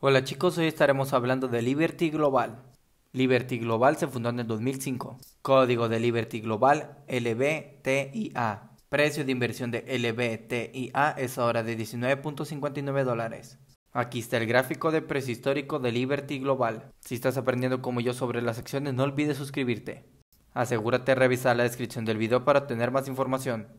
Hola chicos, hoy estaremos hablando de Liberty Global. Liberty Global se fundó en el 2005. Código de Liberty Global LBTIA. Precio de inversión de LBTIA es ahora de 19.59 dólares. Aquí está el gráfico de precio histórico de Liberty Global. Si estás aprendiendo como yo sobre las acciones, no olvides suscribirte. Asegúrate de revisar la descripción del video para obtener más información.